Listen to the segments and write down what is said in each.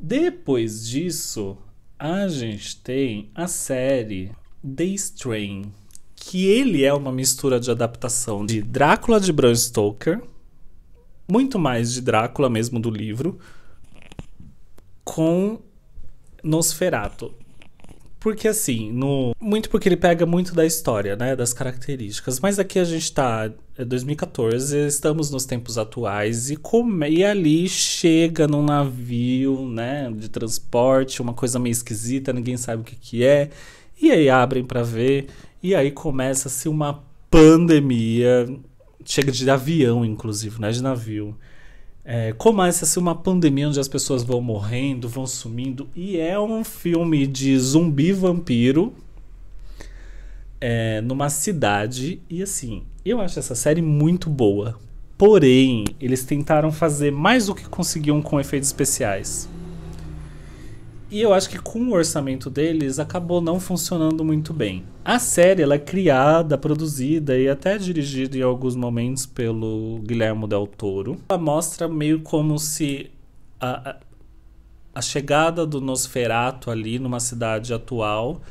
Depois disso, a gente tem a série The Strain, que ele é uma mistura de adaptação de Drácula de Bram Stoker, muito mais de Drácula mesmo do livro, com Nosferatu. Porque assim, no... muito porque ele pega muito da história, né? Das características. Mas aqui a gente tá é 2014, estamos nos tempos atuais e, come... e ali chega num navio, né? De transporte, uma coisa meio esquisita, ninguém sabe o que que é. E aí abrem para ver e aí começa-se uma pandemia. Chega de avião, inclusive, né? De navio. É, começa-se uma pandemia onde as pessoas vão morrendo, vão sumindo, e é um filme de zumbi vampiro é, numa cidade. E assim, eu acho essa série muito boa. Porém, eles tentaram fazer mais do que conseguiam com efeitos especiais. E eu acho que com o orçamento deles acabou não funcionando muito bem. A série ela é criada, produzida e até dirigida em alguns momentos pelo Guilhermo Del Toro. Ela mostra meio como se a, a, chegada do Nosferato ali numa cidade atual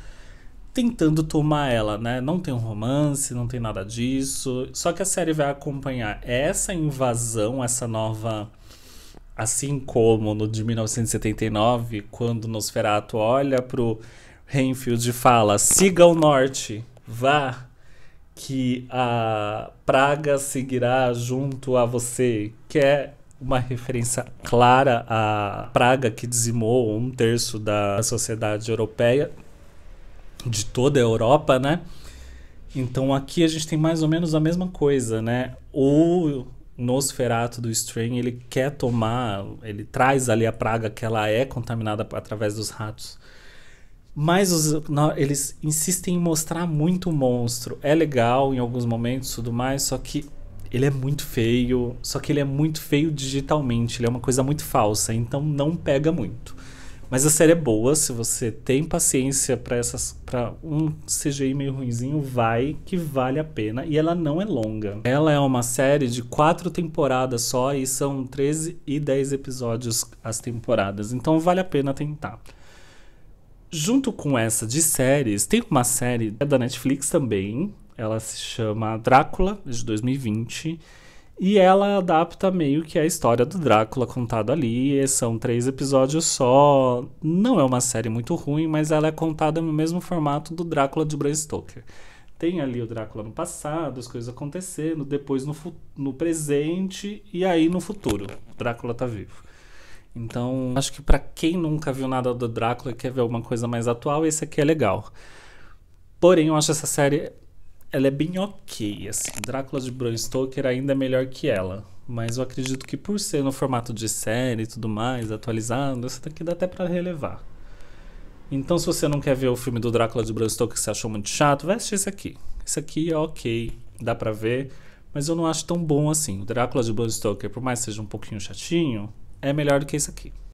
tentando tomar ela, né? Não tem um romance, não tem nada disso. Só que a série vai acompanhar essa invasão, essa nova Assim como no de 1979, quando Nosferatu olha pro Renfield e fala: siga o norte, vá, que a praga seguirá junto a você, que é uma referência clara à praga que dizimou um terço da sociedade europeia, de toda a Europa, né? Então aqui a gente tem mais ou menos a mesma coisa, né? O Nosferato do Strain, ele quer tomar, ele traz ali a praga que ela é contaminada através dos ratos. Mas os, não, eles insistem em mostrar muito o monstro. É legal em alguns momentos tudo mais, só que ele é muito feio. Só que ele é muito feio digitalmente, ele é uma coisa muito falsa, então não pega muito. Mas a série é boa, se você tem paciência para essas para um CGI meio ruinzinho, vai que vale a pena e ela não é longa. Ela é uma série de quatro temporadas só e são 13 e 10 episódios as temporadas, então vale a pena tentar. Junto com essa de séries, tem uma série da Netflix também, ela se chama Drácula, de 2020. E ela adapta meio que a história do Drácula contado ali. São três episódios só. Não é uma série muito ruim, mas ela é contada no mesmo formato do Drácula de Bram Stoker. Tem ali o Drácula no passado, as coisas acontecendo, depois no, no presente e aí no futuro. O Drácula tá vivo. Então, acho que para quem nunca viu nada do Drácula e quer ver alguma coisa mais atual, esse aqui é legal. Porém, eu acho essa série ela é bem ok, assim. Drácula de Bram Stoker ainda é melhor que ela. Mas eu acredito que por ser no formato de série e tudo mais, atualizado, essa daqui dá até para relevar. Então, se você não quer ver o filme do Drácula de Bram Stoker que você achou muito chato, vai assistir esse aqui. Esse aqui é ok, dá pra ver, mas eu não acho tão bom assim. O Drácula de Bram Stoker, por mais que seja um pouquinho chatinho, é melhor do que esse aqui.